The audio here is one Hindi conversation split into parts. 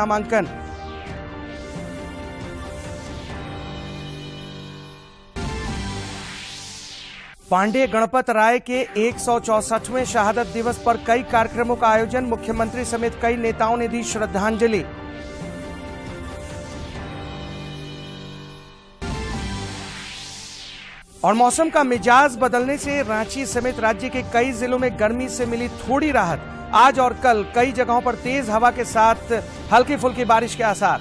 नामांकन पांडे गणपत राय के एक शहादत दिवस पर कई कार्यक्रमों का आयोजन मुख्यमंत्री समेत कई नेताओं ने दी श्रद्धांजलि और मौसम का मिजाज बदलने से रांची समेत राज्य के कई जिलों में गर्मी से मिली थोड़ी राहत आज और कल कई जगहों पर तेज हवा के साथ हल्की फुल्की बारिश के आसार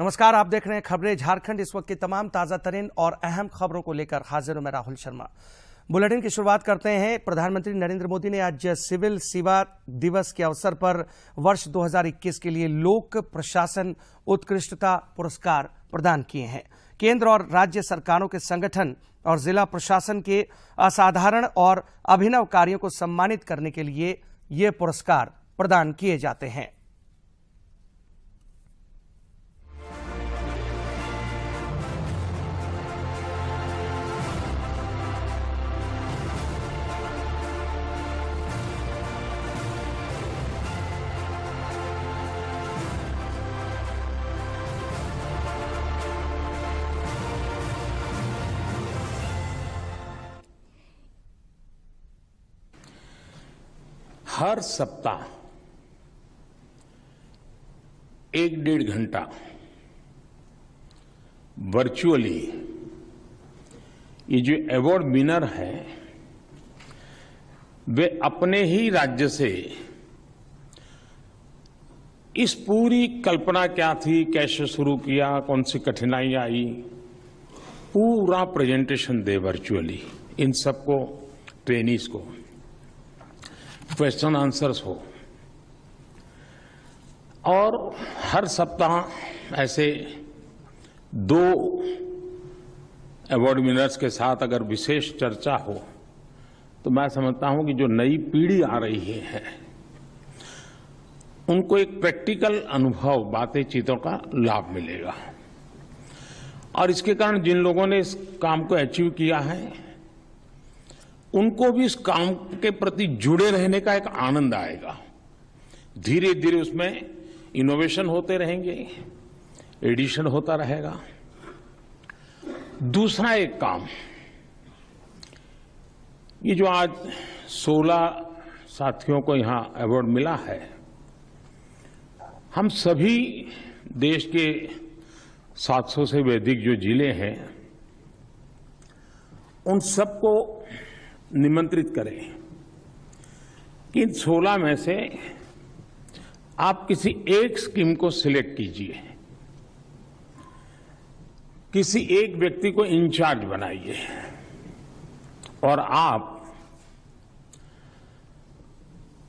नमस्कार आप देख रहे हैं खबरें झारखंड इस वक्त की तमाम ताजा तरीन और अहम खबरों को लेकर हाजिर हूं मैं राहुल शर्मा बुलेटिन की शुरुआत करते हैं प्रधानमंत्री नरेंद्र मोदी ने आज सिविल सेवा दिवस के अवसर पर वर्ष 2021 के लिए लोक प्रशासन उत्कृष्टता पुरस्कार प्रदान किए हैं केंद्र और राज्य सरकारों के संगठन और जिला प्रशासन के असाधारण और अभिनव कार्यों को सम्मानित करने के लिए ये पुरस्कार प्रदान किए जाते हैं हर सप्ताह एक डेढ़ घंटा वर्चुअली ये जो अवार्ड विनर है वे अपने ही राज्य से इस पूरी कल्पना क्या थी कैसे शुरू किया कौन सी कठिनाई आई पूरा प्रेजेंटेशन दे वर्चुअली इन सबको ट्रेनीज को क्वेश्चन आंसर्स हो और हर सप्ताह ऐसे दो अवार्ड विनर्स के साथ अगर विशेष चर्चा हो तो मैं समझता हूं कि जो नई पीढ़ी आ रही है उनको एक प्रैक्टिकल अनुभव बातें चीतों का लाभ मिलेगा और इसके कारण जिन लोगों ने इस काम को अचीव किया है उनको भी इस काम के प्रति जुड़े रहने का एक आनंद आएगा धीरे धीरे उसमें इनोवेशन होते रहेंगे एडिशन होता रहेगा दूसरा एक काम ये जो आज 16 साथियों को यहां अवार्ड मिला है हम सभी देश के 700 से अधिक जो जिले हैं उन सबको निमंत्रित करें कि इन सोलह में से आप किसी एक स्कीम को सिलेक्ट कीजिए किसी एक व्यक्ति को इंचार्ज बनाइए और आप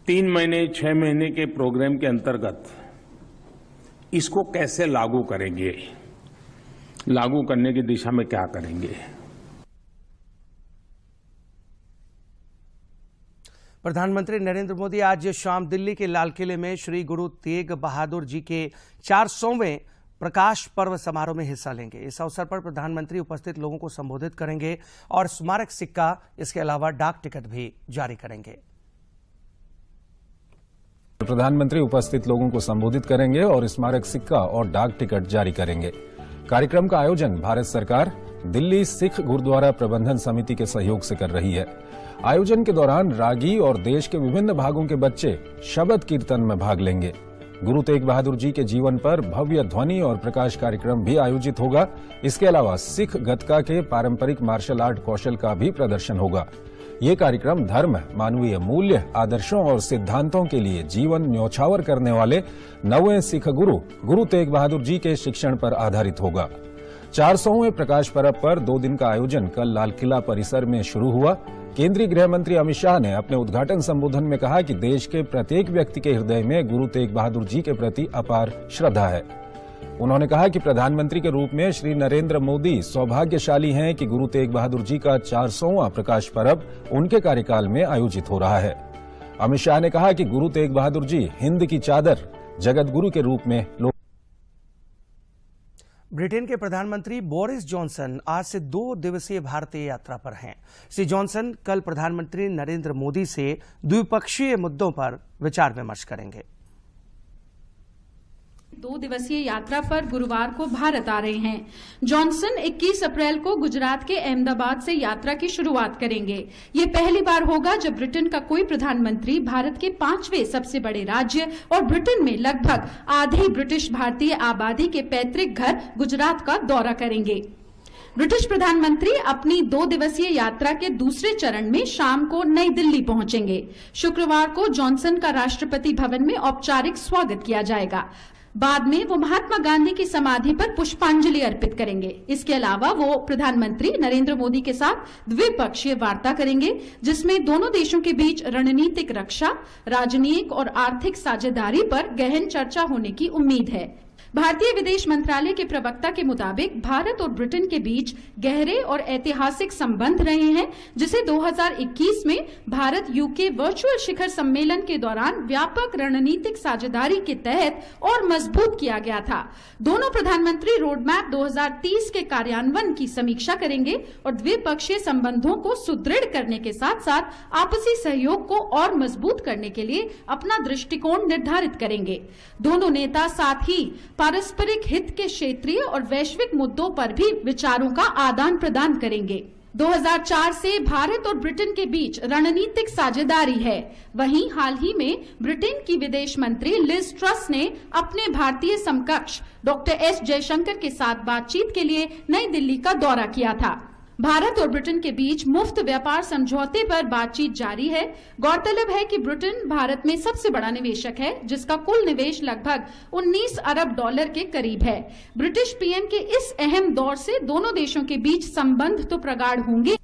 तीन महीने छह महीने के प्रोग्राम के अंतर्गत इसको कैसे लागू करेंगे लागू करने की दिशा में क्या करेंगे प्रधानमंत्री नरेंद्र मोदी आज शाम दिल्ली के लाल किले में श्री गुरु तेग बहादुर जी के चार सौवें प्रकाश पर्व समारोह में हिस्सा लेंगे इस अवसर पर प्रधानमंत्री उपस्थित लोगों को संबोधित करेंगे और स्मारक सिक्का इसके अलावा डाक टिकट भी जारी करेंगे प्रधानमंत्री उपस्थित लोगों को संबोधित करेंगे और स्मारक सिक्का और डाक टिकट जारी करेंगे कार्यक्रम का आयोजन भारत सरकार दिल्ली सिख गुरुद्वारा प्रबंधन समिति के सहयोग से कर रही है आयोजन के दौरान रागी और देश के विभिन्न भागों के बच्चे शबद कीर्तन में भाग लेंगे गुरु तेग बहादुर जी के जीवन पर भव्य ध्वनि और प्रकाश कार्यक्रम भी आयोजित होगा इसके अलावा सिख गतका के पारंपरिक मार्शल आर्ट कौशल का भी प्रदर्शन होगा ये कार्यक्रम धर्म मानवीय मूल्य आदर्शों और सिद्धांतों के लिए जीवन न्योछावर करने वाले नवे सिख गुरु गुरु तेग बहादुर जी के शिक्षण पर आधारित होगा चार प्रकाश पर्व पर दो दिन का आयोजन कल लाल किला परिसर में शुरू हुआ केंद्रीय गृह मंत्री अमित शाह ने अपने उद्घाटन संबोधन में कहा कि देश के प्रत्येक व्यक्ति के हृदय में गुरु तेग बहादुर जी के प्रति अपार श्रद्धा है उन्होंने कहा कि प्रधानमंत्री के रूप में श्री नरेंद्र मोदी सौभाग्यशाली हैं कि गुरु तेग बहादुर जी का चार सौवा प्रकाश पर्व उनके कार्यकाल में आयोजित हो रहा है अमित शाह ने कहा कि गुरु तेग बहादुर जी हिंद की चादर जगत गुरु के रूप में लोग ब्रिटेन के प्रधानमंत्री बोरिस जॉनसन आज से दो दिवसीय भारतीय यात्रा पर हैं श्री जॉनसन कल प्रधानमंत्री नरेंद्र मोदी से द्विपक्षीय मुद्दों पर विचार विमर्श करेंगे दो दिवसीय यात्रा पर गुरुवार को भारत आ रहे हैं जॉनसन 21 अप्रैल को गुजरात के अहमदाबाद से यात्रा की शुरुआत करेंगे ये पहली बार होगा जब ब्रिटेन का कोई प्रधानमंत्री भारत के पांचवें सबसे बड़े राज्य और ब्रिटेन में लगभग आधी ब्रिटिश भारतीय आबादी के पैतृक घर गुजरात का दौरा करेंगे ब्रिटिश प्रधानमंत्री अपनी दो दिवसीय यात्रा के दूसरे चरण में शाम को नई दिल्ली पहुंचेंगे शुक्रवार को जॉनसन का राष्ट्रपति भवन में औपचारिक स्वागत किया जाएगा बाद में वो महात्मा गांधी की समाधि पर पुष्पांजलि अर्पित करेंगे इसके अलावा वो प्रधानमंत्री नरेंद्र मोदी के साथ द्विपक्षीय वार्ता करेंगे जिसमें दोनों देशों के बीच रणनीतिक रक्षा राजनीतिक और आर्थिक साझेदारी पर गहन चर्चा होने की उम्मीद है भारतीय विदेश मंत्रालय के प्रवक्ता के मुताबिक भारत और ब्रिटेन के बीच गहरे और ऐतिहासिक संबंध रहे हैं जिसे 2021 में भारत यूके वर्चुअल शिखर सम्मेलन के दौरान व्यापक रणनीतिक साझेदारी के तहत और मजबूत किया गया था दोनों प्रधानमंत्री रोडमैप 2030 के कार्यान्वयन की समीक्षा करेंगे और द्विपक्षीय संबंधों को सुदृढ़ करने के साथ साथ आपसी सहयोग को और मजबूत करने के लिए अपना दृष्टिकोण निर्धारित करेंगे दोनों नेता साथ ही पारस्परिक हित के क्षेत्रीय और वैश्विक मुद्दों पर भी विचारों का आदान प्रदान करेंगे 2004 से भारत और ब्रिटेन के बीच रणनीतिक साझेदारी है वहीं हाल ही में ब्रिटेन की विदेश मंत्री लिज ट्रस ने अपने भारतीय समकक्ष डॉक्टर एस जयशंकर के साथ बातचीत के लिए नई दिल्ली का दौरा किया था भारत और ब्रिटेन के बीच मुफ्त व्यापार समझौते पर बातचीत जारी है गौरतलब है कि ब्रिटेन भारत में सबसे बड़ा निवेशक है जिसका कुल निवेश लगभग 19 अरब डॉलर के करीब है ब्रिटिश पीएम के इस अहम दौर से दोनों देशों के बीच संबंध तो प्रगाढ़ होंगे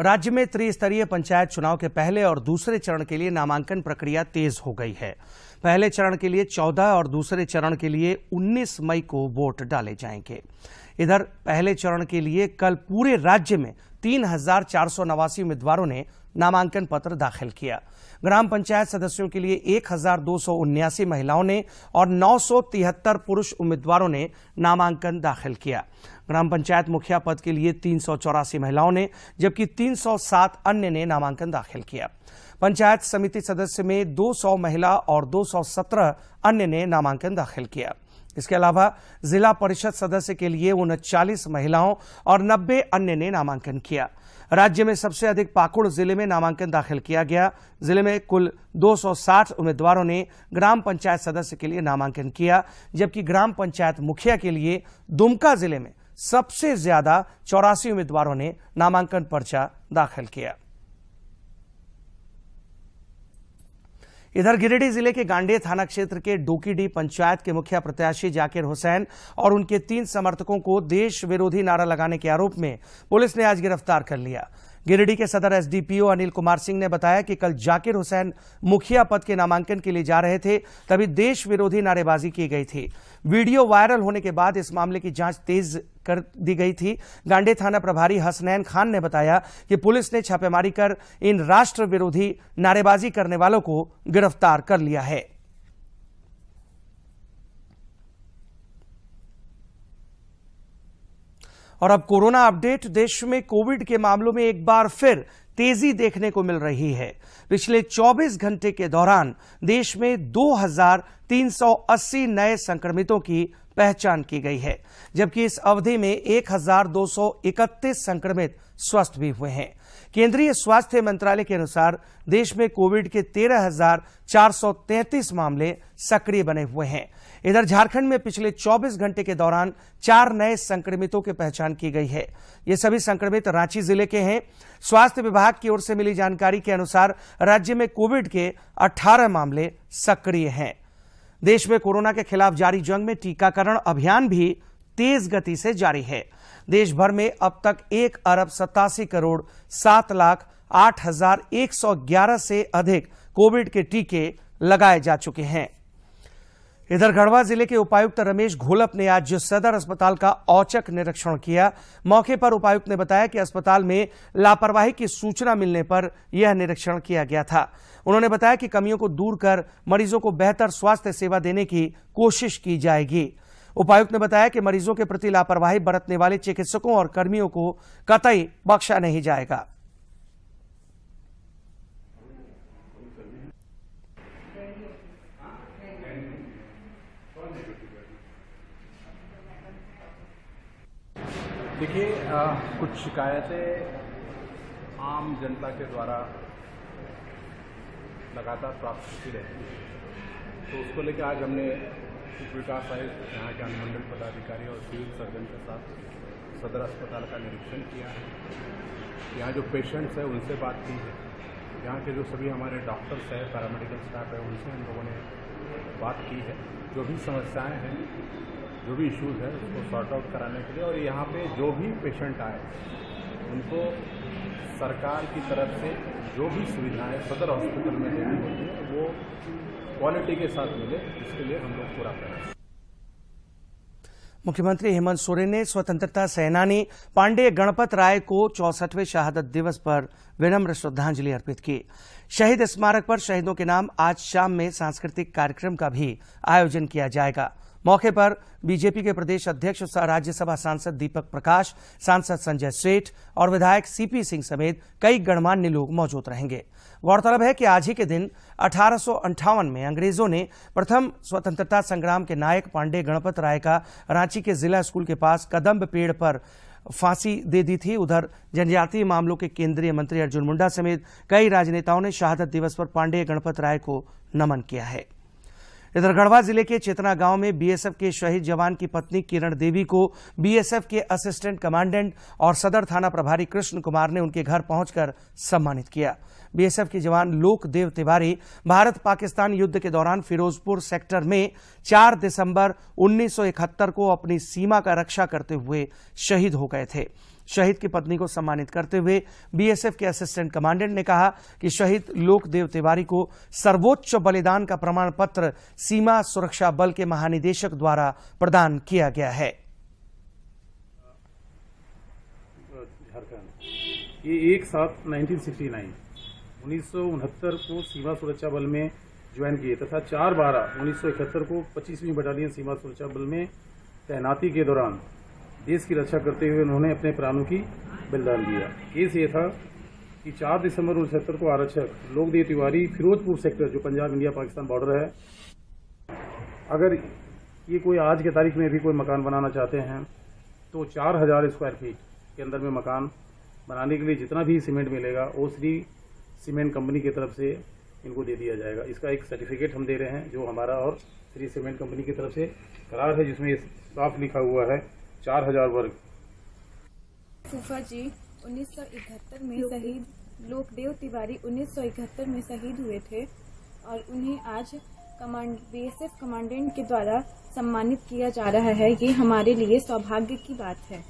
राज्य में त्रिस्तरीय पंचायत चुनाव के पहले और दूसरे चरण के लिए नामांकन प्रक्रिया तेज हो गई है पहले चरण के लिए 14 और दूसरे चरण के लिए 19 मई को वोट डाले जाएंगे इधर पहले चरण के लिए कल पूरे राज्य में तीन नवासी उम्मीदवारों ने नामांकन पत्र दाखिल किया ग्राम पंचायत सदस्यों के लिए एक महिलाओं ने और तिहत्तर पुरुष उम्मीदवारों ने नामांकन दाखिल किया ग्राम पंचायत मुखिया पद के लिए तीन महिलाओं ने जबकि 307 अन्य ने नामांकन दाखिल किया पंचायत समिति सदस्य में 200 महिला और 217 अन्य ने नामांकन दाखिल किया इसके अलावा जिला परिषद सदस्य के लिए उनचालीस महिलाओं और नब्बे अन्य ने नामांकन किया राज्य में सबसे अधिक पाकुड़ जिले में नामांकन दाखिल किया गया जिले में कुल 260 उम्मीदवारों ने ग्राम पंचायत सदस्य के लिए नामांकन किया जबकि ग्राम पंचायत मुखिया के लिए दुमका जिले में सबसे ज्यादा चौरासी उम्मीदवारों ने नामांकन पर्चा दाखिल किया इधर गिरिडीह जिले के गांडे थाना क्षेत्र के डोकीडी पंचायत के मुखिया प्रत्याशी जाकिर हुसैन और उनके तीन समर्थकों को देश विरोधी नारा लगाने के आरोप में पुलिस ने आज गिरफ्तार कर लिया गिरिडीह के सदर एसडीपीओ अनिल कुमार सिंह ने बताया कि कल जाकिर हुसैन मुखिया पद के नामांकन के लिए जा रहे थे तभी देश विरोधी नारेबाजी की गई थी वीडियो वायरल होने के बाद इस मामले की जांच तेज कर दी गई थी गांडे थाना प्रभारी हसनैन खान ने बताया कि पुलिस ने छापेमारी कर इन राष्ट्र विरोधी नारेबाजी करने वालों को गिरफ्तार कर लिया है और अब कोरोना अपडेट देश में कोविड के मामलों में एक बार फिर तेजी देखने को मिल रही है पिछले 24 घंटे के दौरान देश में 2,380 नए संक्रमितों की पहचान की गई है जबकि इस अवधि में 1,231 संक्रमित स्वस्थ भी हुए हैं केंद्रीय स्वास्थ्य मंत्रालय के अनुसार देश में कोविड के 13,433 मामले सक्रिय बने हुए हैं इधर झारखंड में पिछले 24 घंटे के दौरान चार नए संक्रमितों की पहचान की गई है ये सभी संक्रमित रांची जिले के हैं स्वास्थ्य विभाग की ओर से मिली जानकारी के अनुसार राज्य में कोविड के 18 मामले सक्रिय हैं देश में कोरोना के खिलाफ जारी जंग में टीकाकरण अभियान भी तेज गति से जारी है देश भर में अब तक एक अरब सतासी करोड़ सात लाख आठ हजार एक सौ ग्यारह से अधिक कोविड के टीके लगाए जा चुके हैं इधर गढ़वा जिले के उपायुक्त रमेश घोलप ने आज सदर अस्पताल का औचक निरीक्षण किया मौके पर उपायुक्त ने बताया कि अस्पताल में लापरवाही की सूचना मिलने पर यह निरीक्षण किया गया था उन्होंने बताया कि कमियों को दूर कर मरीजों को बेहतर स्वास्थ्य सेवा देने की कोशिश की जाएगी उपायुक्त ने बताया कि मरीजों के प्रति लापरवाही बरतने वाले चिकित्सकों और कर्मियों को कतई बख्शा नहीं जाएगा देखिए कुछ शिकायतें आम जनता के द्वारा लगातार प्राप्त होती रहती है तो उसको लेकर आज हमने आर्थिक विकास आयुक्त यहाँ के अनुमंडल पदाधिकारी और सिविल सर्जन के साथ सदर अस्पताल का निरीक्षण किया है यहाँ जो पेशेंट्स हैं उनसे बात की है यहाँ के जो सभी हमारे डॉक्टर्स हैं पैरामेडिकल स्टाफ है उनसे हम लोगों ने बात की है जो भी समस्याएं हैं जो भी इश्यूज़ हैं उसको सॉर्ट आउट कराने के लिए और यहाँ पे जो भी पेशेंट आए उनको सरकार की तरफ से जो भी सुविधाएं सदर हॉस्पिटल में देनी होती है वो क्वालिटी के साथ मिले इसके लिए हम लोग पूरा प्रयास मुख्यमंत्री हेमंत सोरेन ने स्वतंत्रता सेनानी पांडे गणपत राय को चौसठवें शहादत दिवस पर विनम्र श्रद्धांजलि अर्पित की शहीद स्मारक पर शहीदों के नाम आज शाम में सांस्कृतिक कार्यक्रम का भी आयोजन किया जाएगा मौके पर बीजेपी के प्रदेश अध्यक्ष राज्यसभा सांसद दीपक प्रकाश सांसद संजय सेठ और विधायक सीपी सिंह समेत कई गणमान्य लोग मौजूद रहेंगे गौरतलब है कि आज ही के दिन अठारह में अंग्रेजों ने प्रथम स्वतंत्रता संग्राम के नायक पांडे गणपत राय का रांची के जिला स्कूल के पास कदम्ब पेड़ पर फांसी दे दी थी उधर जनजातीय मामलों के केंद्रीय मंत्री अर्जुन मुंडा समेत कई राजनेताओं ने शहादत दिवस पर पांडे गणपत राय को नमन किया है इधर गढ़वा जिले के चेतना गांव में बीएसएफ के शहीद जवान की पत्नी किरण देवी को बीएसएफ के असिस्टेंट कमांडेंट और सदर थाना प्रभारी कृष्ण कुमार ने उनके घर पहुंचकर सम्मानित किया बीएसएफ के जवान लोकदेव तिवारी भारत पाकिस्तान युद्ध के दौरान फिरोजपुर सेक्टर में 4 दिसंबर 1971 को अपनी सीमा का रक्षा करते हुए शहीद हो गए थे शहीद की पत्नी को सम्मानित करते हुए बीएसएफ के असिस्टेंट कमांडेंट ने कहा कि शहीद लोकदेव तिवारी को सर्वोच्च बलिदान का प्रमाण पत्र सीमा सुरक्षा बल के महानिदेशक द्वारा प्रदान किया गया है ये एक साथ 1969 1969 को सीमा सुरक्षा बल में ज्वाइन किए तथा चार बारह उन्नीस को 25वीं बटालियन सीमा सुरक्षा बल में तैनाती के दौरान देश की रक्षा करते हुए उन्होंने अपने प्राणों की बलिदान दिया केस ये था कि 4 दिसंबर उन्नीस को आरक्षक लोकदेव तिवारी फिरोजपुर सेक्टर जो पंजाब इंडिया पाकिस्तान बॉर्डर है अगर ये कोई आज की तारीख में भी कोई मकान बनाना चाहते हैं तो चार हजार स्क्वायर फीट के अंदर में मकान बनाने के लिए जितना भी सीमेंट मिलेगा वो श्री सीमेंट कंपनी की तरफ से इनको दे दिया जाएगा इसका एक सर्टिफिकेट हम दे रहे हैं जो हमारा और श्री सीमेंट कंपनी की तरफ से करार है जिसमें साफ लिखा हुआ है चार हजार वर्ग फूफा जी उन्नीस सौ इकहत्तर में शहीद लोकदेव तिवारी उन्नीस सौ इकहत्तर में शहीद हुए थे और उन्हें आज कमांड बीएसएफ कमांडेंट के द्वारा सम्मानित किया जा रहा है ये हमारे लिए सौभाग्य की बात है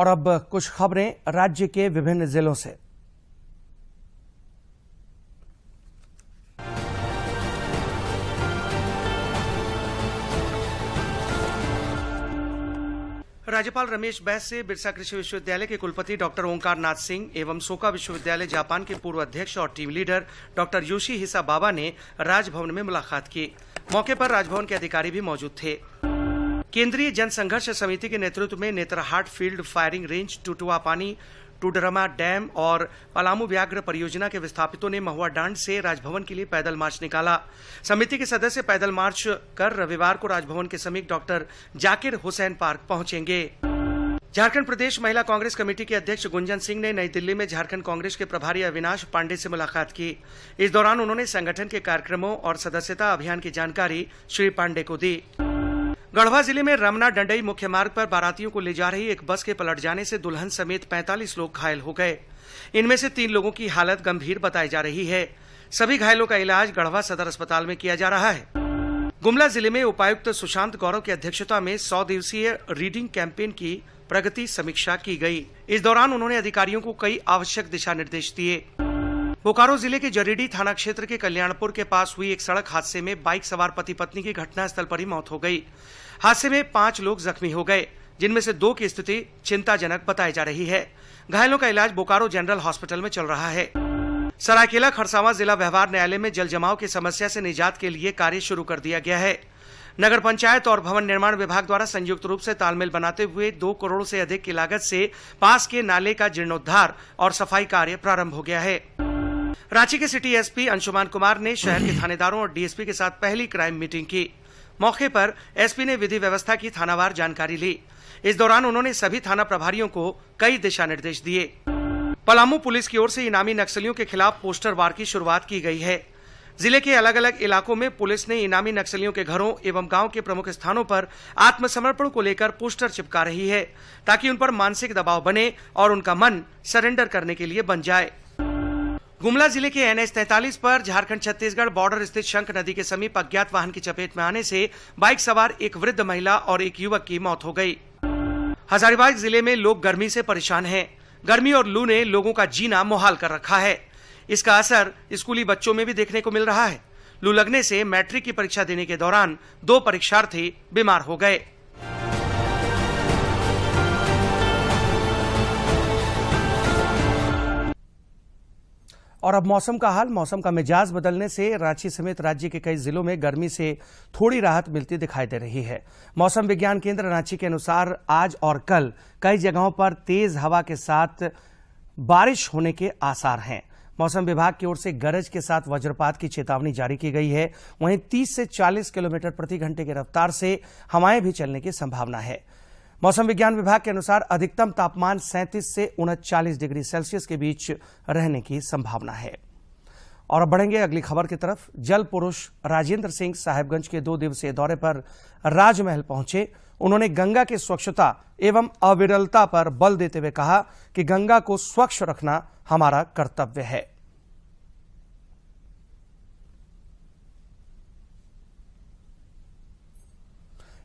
और अब कुछ खबरें राज्य के विभिन्न जिलों से राज्यपाल रमेश बैस से बिरसा कृषि विश्वविद्यालय के कुलपति डॉक्टर ओंकार नाथ सिंह एवं सोका विश्वविद्यालय जापान के पूर्व अध्यक्ष और टीम लीडर डॉक्टर योशी हिसा बाबा ने राजभवन में मुलाकात की मौके पर राजभवन के अधिकारी भी मौजूद थे केंद्रीय जनसंघर्ष समिति के नेतृत्व में Netarhat field firing range Tutuapani Tudarma dam और पलामू व्याघ्र परियोजना के विस्थापितों ने महुआ डांड से राजभवन के लिए पैदल मार्च निकाला समिति के सदस्य पैदल मार्च कर रविवार को राजभवन के समीप डॉक्टर जाकिर हुसैन पार्क पहुंचेंगे झारखंड प्रदेश महिला कांग्रेस कमेटी के अध्यक्ष गुंजन सिंह ने नई दिल्ली में झारखंड कांग्रेस के प्रभारी अविनाश पांडे से मुलाकात की इस दौरान उन्होंने संगठन के कार्यक्रमों और सदस्यता अभियान की जानकारी श्री पांडे को दी गढ़वा जिले में रमना डंडई मुख्य मार्ग पर बारातियों को ले जा रही एक बस के पलट जाने से दुल्हन समेत 45 लोग घायल हो गए इनमें से तीन लोगों की हालत गंभीर बताई जा रही है सभी घायलों का इलाज गढ़वा सदर अस्पताल में किया जा रहा है गुमला जिले में उपायुक्त सुशांत गौरव की अध्यक्षता में सौ दिवसीय रीडिंग कैंपेन की प्रगति समीक्षा की गयी इस दौरान उन्होंने अधिकारियों को कई आवश्यक दिशा निर्देश दिए बोकारो जिले के जरीडी थाना क्षेत्र के कल्याणपुर के पास हुई एक सड़क हादसे में बाइक सवार पति पत्नी की घटनास्थल पर ही मौत हो गई हादसे में पांच लोग जख्मी हो गए जिनमें से दो की स्थिति चिंताजनक बताई जा रही है घायलों का इलाज बोकारो जनरल हॉस्पिटल में चल रहा है सरायकेला खरसावा जिला व्यवहार न्यायालय में जल जमाव की समस्या से निजात के लिए कार्य शुरू कर दिया गया है नगर पंचायत और भवन निर्माण विभाग द्वारा संयुक्त रूप से तालमेल बनाते हुए दो करोड़ से अधिक की लागत से पास के नाले का जीर्णोद्वार और सफाई कार्य प्रारंभ हो गया है रांची के सिटी एसपी अंशुमान कुमार ने शहर के थानेदारों और डीएसपी के साथ पहली क्राइम मीटिंग की मौके पर एसपी ने विधि व्यवस्था की थानावार जानकारी ली इस दौरान उन्होंने सभी थाना प्रभारियों को कई दिशा निर्देश दिए पलामू पुलिस की ओर से इनामी नक्सलियों के खिलाफ पोस्टर वार की शुरुआत की गई है जिले के अलग अलग इलाकों में पुलिस ने इनामी नक्सलियों के घरों एवं गांव के प्रमुख स्थानों पर आत्मसमर्पण को लेकर पोस्टर चिपका रही है ताकि उन पर मानसिक दबाव बने और उनका मन सरेंडर करने के लिए बन जाए गुमला जिले के एनएच तैतालीस पर झारखंड छत्तीसगढ़ बॉर्डर स्थित शंख नदी के समीप अज्ञात वाहन की चपेट में आने से बाइक सवार एक वृद्ध महिला और एक युवक की मौत हो गई हजारीबाग जिले में लोग गर्मी से परेशान हैं। गर्मी और लू ने लोगों का जीना मोहाल कर रखा है इसका असर स्कूली बच्चों में भी देखने को मिल रहा है लू लगने से मैट्रिक की परीक्षा देने के दौरान दो परीक्षार्थी बीमार हो गए और अब मौसम का हाल मौसम का मिजाज बदलने से रांची समेत राज्य के कई जिलों में गर्मी से थोड़ी राहत मिलती दिखाई दे रही है मौसम विज्ञान केंद्र रांची के अनुसार आज और कल कई जगहों पर तेज हवा के साथ बारिश होने के आसार हैं मौसम विभाग की ओर से गरज के साथ वज्रपात की चेतावनी जारी की गई है वहीं 30 से 40 किलोमीटर प्रति घंटे की रफ्तार से हवाएं भी चलने की संभावना है मौसम विज्ञान विभाग के अनुसार अधिकतम तापमान 37 से उनचालीस डिग्री सेल्सियस के बीच रहने की संभावना है और अब बढ़ेंगे अगली खबर की तरफ जल पुरुष राजेंद्र सिंह साहेबगंज के दो दिवसीय दौरे पर राजमहल पहुंचे उन्होंने गंगा की स्वच्छता एवं अविरलता पर बल देते हुए कहा कि गंगा को स्वच्छ रखना हमारा कर्तव्य है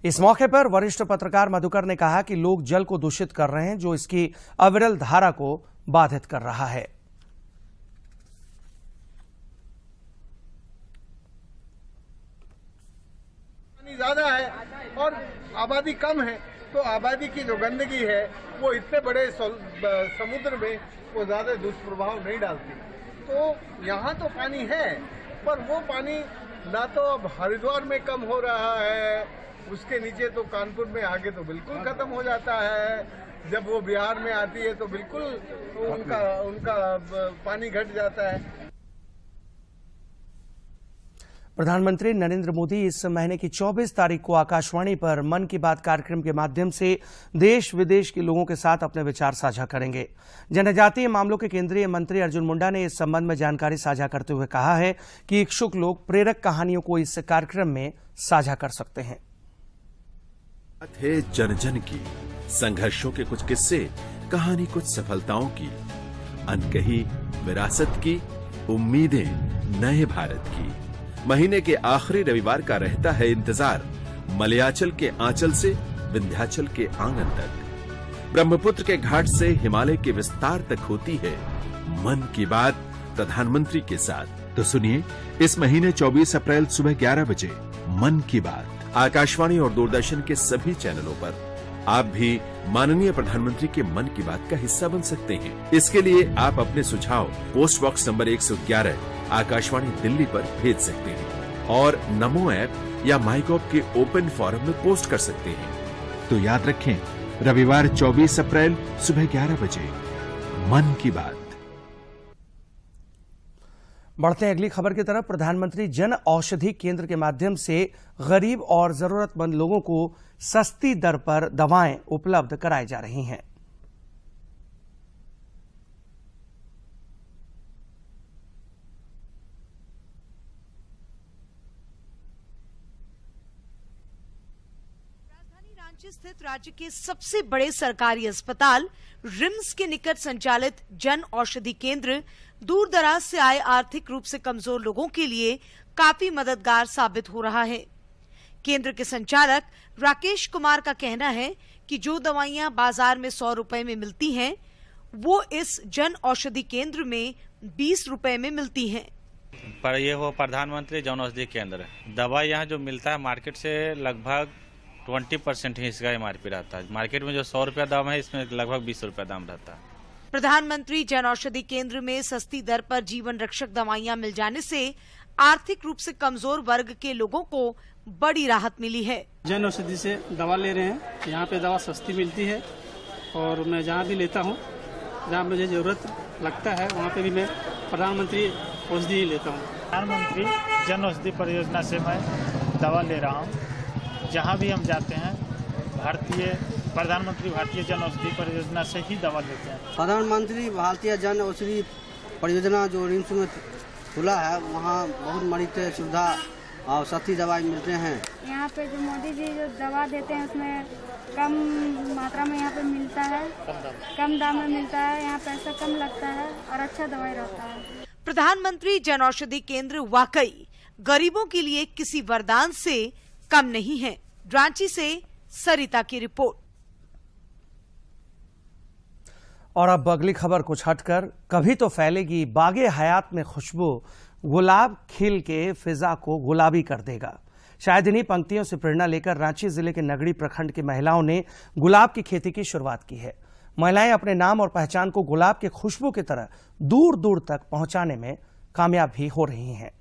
इस मौके पर वरिष्ठ पत्रकार मधुकर ने कहा कि लोग जल को दूषित कर रहे हैं जो इसकी अविरल धारा को बाधित कर रहा है ज्यादा है और आबादी कम है तो आबादी की जो गंदगी है वो इतने बड़े समुद्र में वो ज्यादा दुष्प्रभाव नहीं डालती तो यहाँ तो पानी है पर वो पानी ना तो अब हरिद्वार में कम हो रहा है उसके नीचे तो कानपुर में आगे तो बिल्कुल खत्म हो जाता है जब वो बिहार में आती है तो बिल्कुल तो उनका उनका पानी घट जाता है प्रधानमंत्री नरेंद्र मोदी इस महीने की 24 तारीख को आकाशवाणी पर मन की बात कार्यक्रम के माध्यम से देश विदेश के लोगों के साथ अपने विचार साझा करेंगे जनजातीय मामलों के केंद्रीय मंत्री अर्जुन मुंडा ने इस संबंध में जानकारी साझा करते हुए कहा है कि इच्छुक लोग प्रेरक कहानियों को इस कार्यक्रम में साझा कर सकते हैं थे जन जन की संघर्षों के कुछ किस्से कहानी कुछ सफलताओं की अनकही विरासत की उम्मीदें नए भारत की महीने के आखिरी रविवार का रहता है इंतजार मलयाचल के आंचल से विंध्याचल के आंगन तक ब्रह्मपुत्र के घाट से हिमालय के विस्तार तक होती है मन की बात प्रधानमंत्री के साथ तो सुनिए इस महीने 24 अप्रैल सुबह 11 बजे मन की बात आकाशवाणी और दूरदर्शन के सभी चैनलों पर आप भी माननीय प्रधानमंत्री के मन की बात का हिस्सा बन सकते हैं इसके लिए आप अपने सुझाव post box number 111 Akashvani Delhi पर भेज सकते हैं और नमो ऐप या माइकॉप के ओपन फोरम में पोस्ट कर सकते हैं तो याद रखें रविवार 24 अप्रैल सुबह 11 बजे मन की बात बढ़ते हैं अगली खबर की तरफ प्रधानमंत्री जन औषधि केंद्र के माध्यम से गरीब और जरूरतमंद लोगों को सस्ती दर पर दवाएं उपलब्ध कराई जा रही हैं स्थित राज्य के सबसे बड़े सरकारी अस्पताल रिम्स के निकट संचालित जन औषधि केंद्र दूर दराज से आए आर्थिक रूप से कमजोर लोगों के लिए काफी मददगार साबित हो रहा है केंद्र के संचालक राकेश कुमार का कहना है कि जो दवाइयां बाजार में सौ रुपए में मिलती हैं वो इस जन औषधि केंद्र में बीस रुपए में मिलती हैं पर ये हो प्रधानमंत्री जन औषधि केंद्र दवा यहाँ जो मिलता है मार्केट से लगभग ट्वेंटी परसेंट ही इसका एम रहता है मार्केट में जो सौ रुपया दाम है इसमें लगभग बीस रुपया दाम रहता है प्रधानमंत्री जन औषधि केंद्र में सस्ती दर पर जीवन रक्षक दवाइयां मिल जाने से आर्थिक रूप से कमजोर वर्ग के लोगों को बड़ी राहत मिली है जन औषधि से दवा ले रहे हैं यहाँ पे दवा सस्ती मिलती है और मैं जहाँ भी लेता हूँ जहाँ मुझे जरूरत लगता है वहाँ पे भी मैं प्रधानमंत्री औषधि ही लेता हूँ प्रधानमंत्री जन औषधि परियोजना से मैं दवा ले रहा हूँ जहाँ भी हम जाते हैं भारतीय प्रधानमंत्री भारतीय जन औषधि परियोजना से ही दवा लेते हैं प्रधानमंत्री भारतीय जन औषधि परियोजना जो रिम्स में खुला है वहाँ बहुत मरीज सुविधा और सस्ती दवाई मिलते हैं यहाँ पे जो मोदी जी जो दवा देते हैं उसमें कम मात्रा में यहाँ पे मिलता है कम दाम में मिलता है यहाँ पैसा कम लगता है और अच्छा दवाई रहता है प्रधानमंत्री जन औषधि केंद्र वाकई गरीबों के लिए किसी वरदान से कम नहीं है रांची से सरिता की रिपोर्ट और अब अगली खबर कुछ हटकर कभी तो फैलेगी बागे हयात में खुशबू गुलाब खिल के फिजा को गुलाबी कर देगा शायद इन्हीं पंक्तियों से प्रेरणा लेकर रांची जिले के नगरी प्रखंड की महिलाओं ने गुलाब की खेती की शुरुआत की है महिलाएं अपने नाम और पहचान को गुलाब के खुशबू की तरह दूर दूर तक पहुंचाने में कामयाब भी हो रही हैं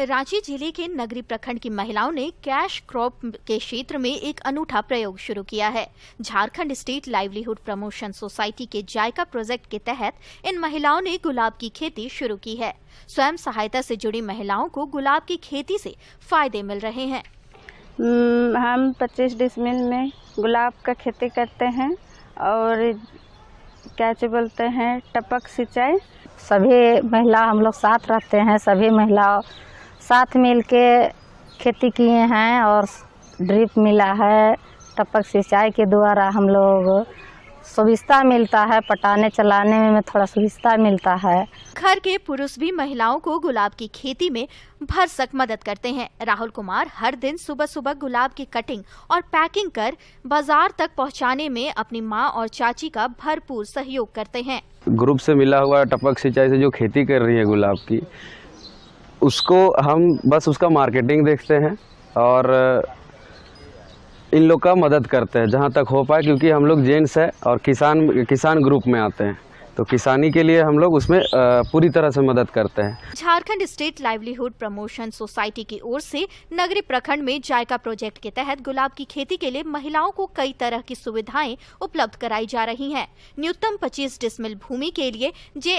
रांची जिले के नगरी प्रखंड की महिलाओं ने कैश क्रॉप के क्षेत्र में एक अनूठा प्रयोग शुरू किया है Jharkhand state livelihood promotion society के जायका प्रोजेक्ट के तहत इन महिलाओं ने गुलाब की खेती शुरू की है स्वयं सहायता से जुड़ी महिलाओं को गुलाब की खेती से फायदे मिल रहे हैं हम 25 डिसमिल में गुलाब का खेती करते हैं और क्या बोलते हैं टपक सिंचाई सभी महिला हम लोग साथ रहते हैं सभी महिलाओं साथ मिल के खेती किए हैं और ड्रिप मिला है टपक सिंचाई के द्वारा हम लोग सुविस्ता मिलता है पटाने चलाने में थोड़ा सुविस्ता मिलता है घर के पुरुष भी महिलाओं को गुलाब की खेती में भरसक मदद करते हैं राहुल कुमार हर दिन सुबह सुबह गुलाब की कटिंग और पैकिंग कर बाजार तक पहुंचाने में अपनी माँ और चाची का भरपूर सहयोग करते हैं ग्रुप से मिला हुआ टपक सिंचाई से जो खेती कर रही है गुलाब की उसको हम बस उसका मार्केटिंग देखते हैं और इन लोग का मदद करते हैं जहाँ तक हो पाए क्योंकि हम लोग जेंट्स हैं और किसान किसान ग्रुप में आते हैं तो किसानी के लिए हम लोग उसमें पूरी तरह से मदद करते हैं Jharkhand state livelihood promotion society की ओर से नगरी प्रखंड में जायका प्रोजेक्ट के तहत गुलाब की खेती के लिए महिलाओं को कई तरह की सुविधाएं उपलब्ध कराई जा रही हैं। न्यूनतम 25 डिस्मिल भूमि के लिए जे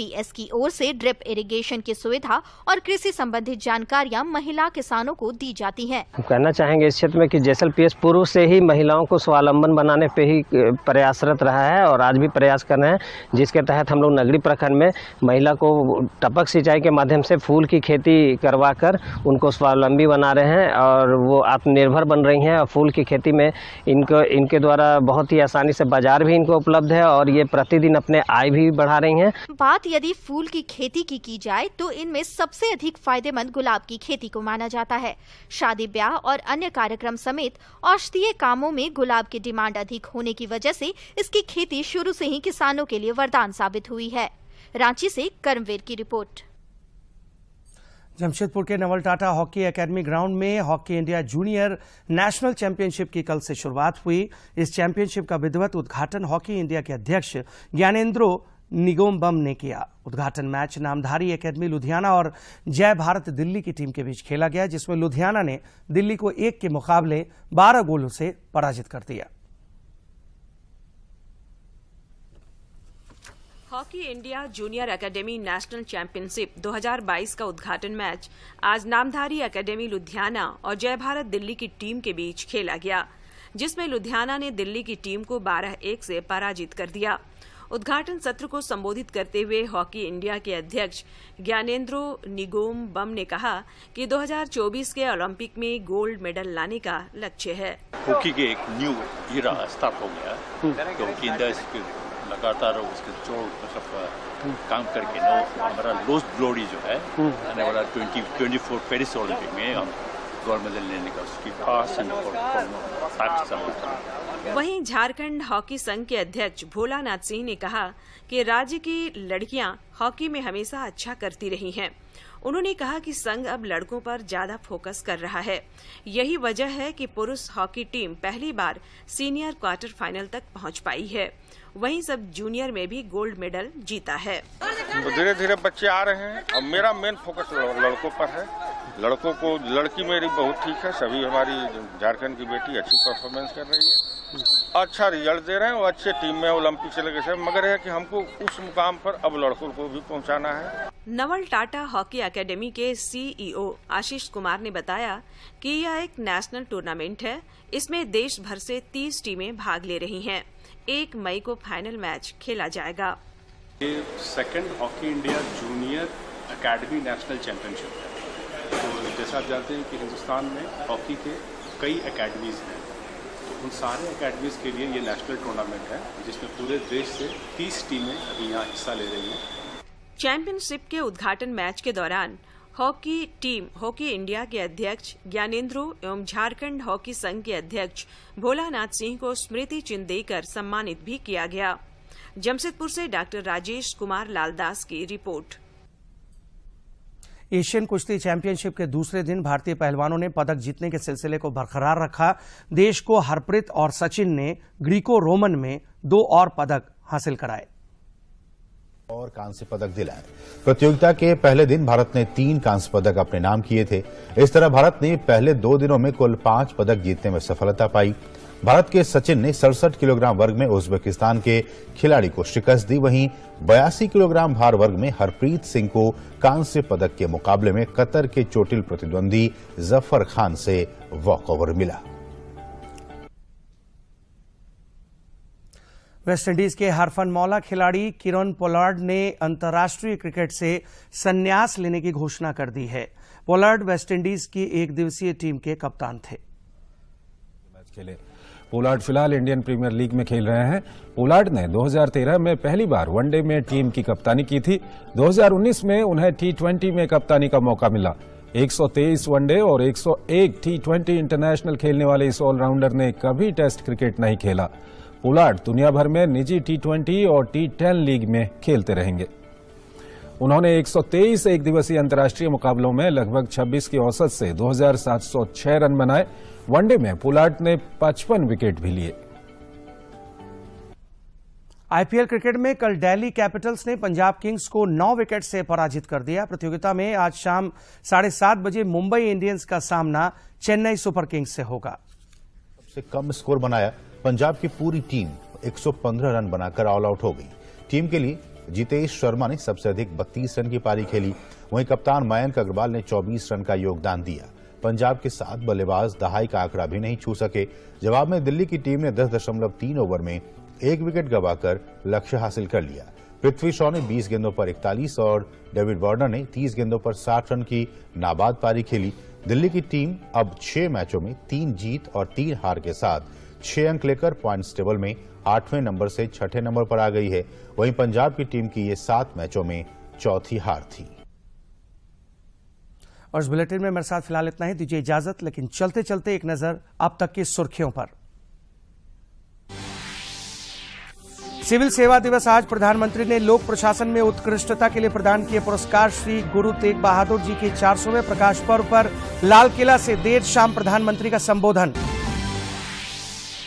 की ओर से ड्रिप इरिगेशन की सुविधा और कृषि संबंधित जानकारियाँ महिला किसानों को दी जाती है कहना चाहेंगे इस क्षेत्र में की जेएसएलपीएस पूर्व ऐसी ही महिलाओं को स्वावलंबन बनाने पे ही प्रयासरत रहा है और आज भी प्रयास कर रहे हैं जिसके तहत हम लोग नगरी प्रखंड में महिला को टपक सिंचाई के माध्यम से फूल की खेती करवा कर उनको स्वावलंबी बना रहे हैं और वो आत्मनिर्भर बन रही हैं और फूल की खेती में इनको इनके द्वारा बहुत ही आसानी से बाजार भी इनको उपलब्ध है और ये प्रतिदिन अपने आय भी बढ़ा रही हैं बात यदि फूल की खेती की की जाए तो इनमें सबसे अधिक फायदेमंद गुलाब की खेती को माना जाता है शादी ब्याह और अन्य कार्यक्रम समेत औषधीय कामों में गुलाब की डिमांड अधिक होने की वजह से इसकी खेती शुरू से ही किसानों के लिए वरदान साबित हुई है रांची से कर्मवीर की रिपोर्ट जमशेदपुर के Naval Tata hockey academy ground में hockey India junior national championship की कल से शुरुआत हुई इस चैंपियनशिप का विधिवत उद्घाटन हॉकी इंडिया के अध्यक्ष ज्ञानेन्द्रो निगोम बम ने किया उद्घाटन मैच नामधारी एकेडमी लुधियाना और जय भारत दिल्ली की टीम के बीच खेला गया जिसमें लुधियाना ने दिल्ली को एक के मुकाबले बारह गोलों से पराजित कर दिया hockey India junior academy national championship 2022 का उद्घाटन मैच आज नामधारी एकेडमी लुधियाना और जय भारत दिल्ली की टीम के बीच खेला गया जिसमें लुधियाना ने दिल्ली की टीम को 12 एक से पराजित कर दिया उद्घाटन सत्र को संबोधित करते हुए हॉकी इंडिया के अध्यक्ष ज्ञानेन्द्रो निगोम बम ने कहा कि 2024 के ओलंपिक में गोल्ड मेडल लाने का लक्ष्य है हॉकी के एक न्यू हीरा स्थापित हो गया क्योंकि लगातार उसके जोड़ मतलब काम करके ना हमारा लोस्ट ग्लोरी जो है आने वाला twenty twenty four Paris Olympic में हम गोल्ड मेडल लेने का उसकी पास वहीं झारखंड हॉकी संघ के अध्यक्ष भोलानाथ सिंह ने कहा कि राज्य की लड़कियां हॉकी में हमेशा अच्छा करती रही हैं उन्होंने कहा कि संघ अब लड़कों पर ज्यादा फोकस कर रहा है यही वजह है कि पुरुष हॉकी टीम पहली बार सीनियर क्वार्टर फाइनल तक पहुंच पाई है वहीं सब जूनियर में भी गोल्ड मेडल जीता है तो धीरे धीरे बच्चे आ रहे हैं अब मेरा मेन फोकस लड़कों पर है लड़कों को लड़की मेरी बहुत ठीक है सभी हमारी झारखंड की बेटी अच्छी परफॉर्मेंस कर रही है अच्छा रिजल्ट दे रहे हैं और अच्छे टीम में ओलंपिक चले गए मगर है कि हमको उस मुकाम पर अब लड़कों को भी पहुंचाना है नवल टाटा हॉकी एकेडमी के सीईओ e आशीष कुमार ने बताया कि यह एक नेशनल टूर्नामेंट है इसमें देश भर से 30 टीमें भाग ले रही हैं। एक मई को फाइनल मैच खेला जाएगा second hockey India junior academy national championship है तो जैसा आप जानते हैं कि हिंदुस्तान में हॉकी के कई अकेडमीज है उन सारे अकेडमीज़ के लिए ये नेशनल टूर्नामेंट है जिसमें पूरे देश से 30 टीमें अभी यहाँ हिस्सा ले रही हैं चैंपियनशिप के उद्घाटन मैच के दौरान हॉकी टीम हॉकी इंडिया के अध्यक्ष ज्ञानेन्द्रो एवं झारखंड हॉकी संघ के अध्यक्ष भोलानाथ सिंह को स्मृति चिन्ह देकर सम्मानित भी किया गया जमशेदपुर से डॉक्टर राजेश कुमार लालदास की रिपोर्ट एशियन कुश्ती चैंपियनशिप के दूसरे दिन भारतीय पहलवानों ने पदक जीतने के सिलसिले को बरकरार रखा देश को हरप्रीत और सचिन ने ग्रीको रोमन में दो और पदक हासिल कराए और कांस्य पदक दिलाए प्रतियोगिता के पहले दिन भारत ने तीन कांस्य पदक अपने नाम किए थे इस तरह भारत ने पहले दो दिनों में कुल पांच पदक जीतने में सफलता पाई भारत के सचिन ने सड़सठ किलोग्राम वर्ग में उज्बेकिस्तान के खिलाड़ी को शिकस्त दी वहीं बयासी किलोग्राम भार वर्ग में हरप्रीत सिंह को कांस्य पदक के मुकाबले में कतर के चोटिल प्रतिद्वंदी जफर खान से वॉकओवर मिला वेस्टइंडीज के हरफन मौला खिलाड़ी किरण पोलार्ड ने अंतर्राष्ट्रीय क्रिकेट से संन्यास लेने की घोषणा कर दी है पोलार्ड वेस्टइंडीज की एक दिवसीय टीम के कप्तान थे पोलार्ड फिलहाल इंडियन प्रीमियर लीग में खेल रहे हैं पोलार्ड ने 2013 में पहली बार वनडे में टीम की कप्तानी की थी 2019 में उन्हें टी में कप्तानी का मौका मिला 123 वनडे और 101 टी इंटरनेशनल खेलने वाले इस ऑलराउंडर ने कभी टेस्ट क्रिकेट नहीं खेला पोलार्ड दुनिया भर में निजी टी और टी लीग में खेलते रहेंगे उन्होंने 123 एक दिवसीय अंतर्राष्ट्रीय मुकाबलों में लगभग 26 की औसत से 2,706 रन बनाए वनडे में पोलार्ड ने 55 विकेट भी लिए आईपीएल क्रिकेट में कल दिल्ली कैपिटल्स ने पंजाब किंग्स को नौ विकेट से पराजित कर दिया प्रतियोगिता में आज शाम साढ़े सात बजे मुंबई इंडियंस का सामना चेन्नई सुपर किंग्स से होगा सबसे कम स्कोर बनाया पंजाब की पूरी टीम 115 रन बनाकर ऑल आउट हो गई टीम के लिए जितेश शर्मा ने सबसे अधिक बत्तीस रन की पारी खेली वहीं कप्तान मयंक अग्रवाल ने चौबीस रन का योगदान दिया पंजाब के साथ बल्लेबाज दहाई का आंकड़ा भी नहीं छू सके जवाब में दिल्ली की टीम ने दस दशमलव तीन ओवर में एक विकेट गवाकर लक्ष्य हासिल कर लिया पृथ्वी शॉ ने 20 गेंदों पर 41 और डेविड वार्नर ने 30 गेंदों पर 60 रन की नाबाद पारी खेली दिल्ली की टीम अब छह मैचों में तीन जीत और तीन हार के साथ छह अंक लेकर प्वाइंट टेबल में आठवें नंबर से छठे नंबर पर आ गई है वहीं पंजाब की टीम की ये सात मैचों में चौथी हार थी और इस बुलेटिन में मेरे साथ फिलहाल इतना ही दीजिए इजाजत लेकिन चलते चलते एक नजर अब तक की सुर्खियों पर सिविल सेवा दिवस आज प्रधानमंत्री ने लोक प्रशासन में उत्कृष्टता के लिए प्रदान किए पुरस्कार श्री गुरु तेग बहादुर जी के 400वें प्रकाश पर्व पर लाल किला से देर शाम प्रधानमंत्री का संबोधन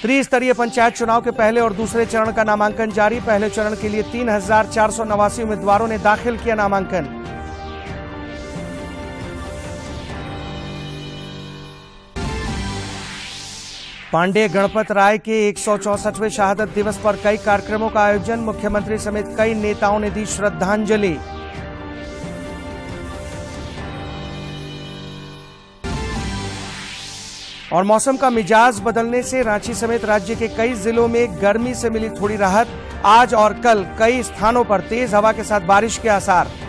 त्रिस्तरीय पंचायत चुनाव के पहले और दूसरे चरण का नामांकन जारी पहले चरण के लिए तीन उम्मीदवारों ने दाखिल किया नामांकन पांडे गणपत राय के एक शहादत दिवस पर कई कार्यक्रमों का आयोजन मुख्यमंत्री समेत कई नेताओं ने दी श्रद्धांजलि और मौसम का मिजाज बदलने से रांची समेत राज्य के कई जिलों में गर्मी से मिली थोड़ी राहत आज और कल कई स्थानों पर तेज हवा के साथ बारिश के आसार